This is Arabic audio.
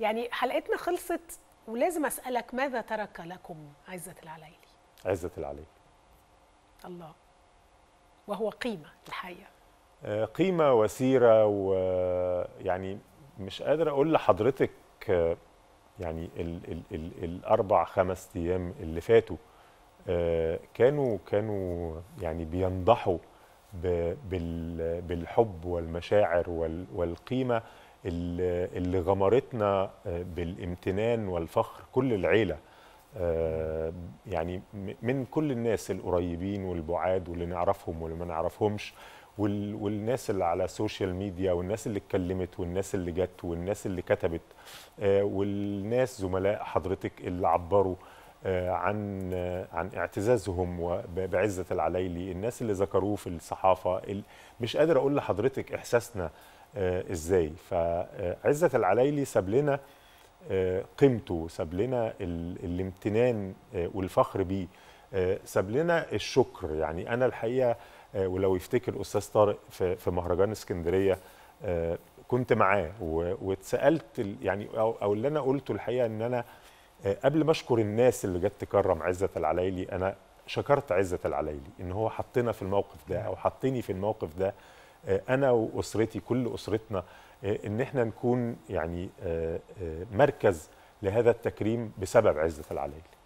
يعني حلقتنا خلصت ولازم اسالك ماذا ترك لكم عزه العليلي عزه العليلي الله وهو قيمه الحقيقه آه، قيمه وسيره ويعني مش قادر اقول لحضرتك آه، يعني ال ال ال الاربع خمس ايام اللي فاتوا آه، كانوا كانوا يعني بينضحوا بالحب والمشاعر والقيمه اللي غمرتنا آه، بالامتنان والفخر كل العيله آه، يعني من كل الناس القريبين والبعاد واللي نعرفهم واللي ما نعرفهمش والناس اللي على السوشيال ميديا والناس اللي اتكلمت والناس اللي جت والناس اللي كتبت آه، والناس زملاء حضرتك اللي عبروا آه، عن آه، عن اعتزازهم بعزه العليلي الناس اللي ذكروه في الصحافه مش قادر اقول لحضرتك احساسنا آه، ازاي فعزه العليلي ساب لنا قيمته ساب لنا الامتنان والفخر بيه ساب لنا الشكر يعني انا الحقيقه ولو يفتكر استاذ طارق في مهرجان اسكندريه كنت معاه واتسالت يعني او اللي انا قلته الحقيقه ان انا آه، قبل ما اشكر الناس اللي جت تكرم عزت العلايلي انا شكرت عزت العلايلي ان هو حطنا في الموقف ده او حطني في الموقف ده آه، انا واسرتي كل اسرتنا آه، ان احنا نكون يعني مركز لهذا التكريم بسبب عزت العلايلي